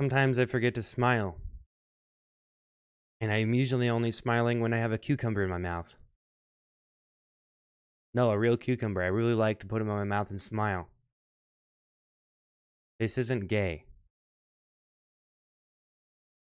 Sometimes I forget to smile. And I am usually only smiling when I have a cucumber in my mouth. No, a real cucumber. I really like to put them in my mouth and smile. This isn't gay.